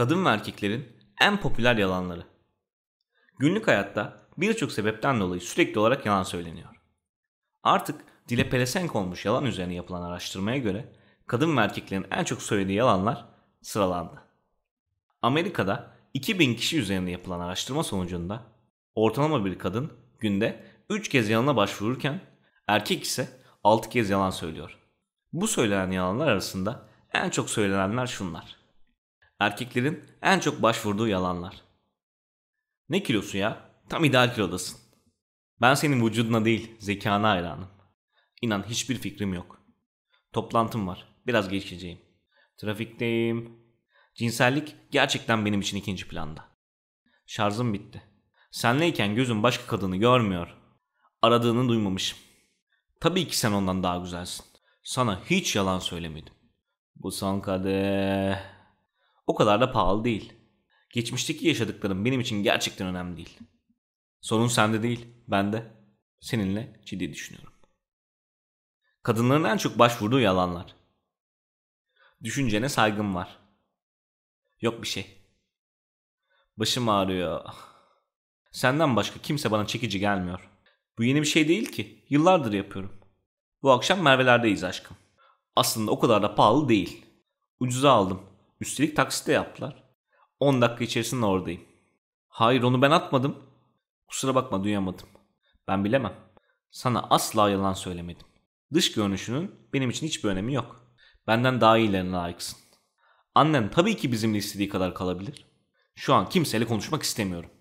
kadın ve erkeklerin en popüler yalanları. Günlük hayatta birçok sebepten dolayı sürekli olarak yalan söyleniyor. Artık dile pelesenk olmuş yalan üzerine yapılan araştırmaya göre kadın ve erkeklerin en çok söylediği yalanlar sıralandı. Amerika'da 2000 kişi üzerinde yapılan araştırma sonucunda ortalama bir kadın günde 3 kez yalana başvururken erkek ise 6 kez yalan söylüyor. Bu söylenen yalanlar arasında en çok söylenenler şunlar. Erkeklerin en çok başvurduğu yalanlar. Ne kilosu ya? Tam ideal kilodasın. Ben senin vücuduna değil, zekana hayranım. İnan hiçbir fikrim yok. Toplantım var. Biraz geçeceğim. Trafikteyim. Cinsellik gerçekten benim için ikinci planda. Şarjım bitti. Senleyken gözüm başka kadını görmüyor. Aradığını duymamışım. Tabii ki sen ondan daha güzelsin. Sana hiç yalan söylemedim. Bu son kadeh o kadar da pahalı değil. Geçmişteki yaşadıklarım benim için gerçekten önemli değil. Sorun sende değil, bende. Seninle ciddi düşünüyorum. Kadınların en çok başvurduğu yalanlar. Düşüncene saygım var. Yok bir şey. Başım ağrıyor. Senden başka kimse bana çekici gelmiyor. Bu yeni bir şey değil ki. Yıllardır yapıyorum. Bu akşam Merve'lerdeyiz aşkım. Aslında o kadar da pahalı değil. Ucuza aldım. Üstelik taksi de yaptılar. 10 dakika içerisinde oradayım. Hayır onu ben atmadım. Kusura bakma duyamadım. Ben bilemem. Sana asla yalan söylemedim. Dış görünüşünün benim için hiçbir önemi yok. Benden daha iyilerine layıksın. Annen tabii ki bizimle istediği kadar kalabilir. Şu an kimseyle konuşmak istemiyorum.